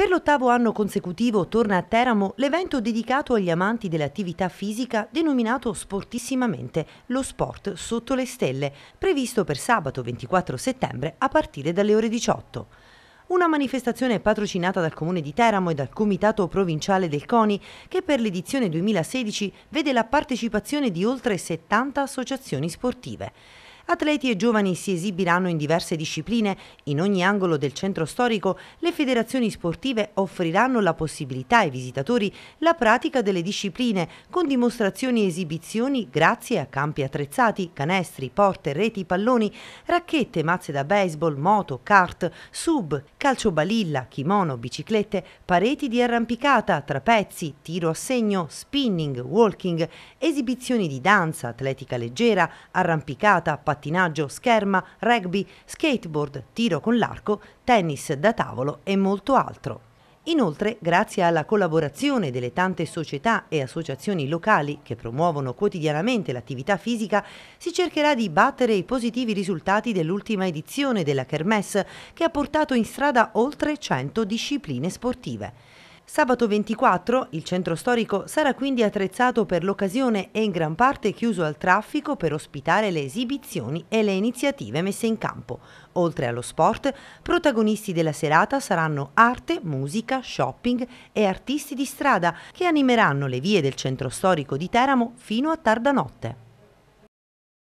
Per l'ottavo anno consecutivo torna a Teramo l'evento dedicato agli amanti dell'attività fisica denominato sportissimamente lo sport sotto le stelle, previsto per sabato 24 settembre a partire dalle ore 18. Una manifestazione patrocinata dal Comune di Teramo e dal Comitato Provinciale del CONI che per l'edizione 2016 vede la partecipazione di oltre 70 associazioni sportive. Atleti e giovani si esibiranno in diverse discipline. In ogni angolo del centro storico le federazioni sportive offriranno la possibilità ai visitatori la pratica delle discipline con dimostrazioni e esibizioni grazie a campi attrezzati, canestri, porte, reti, palloni, racchette, mazze da baseball, moto, kart, sub, calcio balilla, kimono, biciclette, pareti di arrampicata, trapezzi, tiro a segno, spinning, walking, esibizioni di danza, atletica leggera, arrampicata, pattinaggio, pattinaggio, scherma, rugby, skateboard, tiro con l'arco, tennis da tavolo e molto altro. Inoltre, grazie alla collaborazione delle tante società e associazioni locali che promuovono quotidianamente l'attività fisica, si cercherà di battere i positivi risultati dell'ultima edizione della Kermesse che ha portato in strada oltre 100 discipline sportive. Sabato 24 il centro storico sarà quindi attrezzato per l'occasione e in gran parte chiuso al traffico per ospitare le esibizioni e le iniziative messe in campo. Oltre allo sport, protagonisti della serata saranno arte, musica, shopping e artisti di strada che animeranno le vie del centro storico di Teramo fino a tarda notte.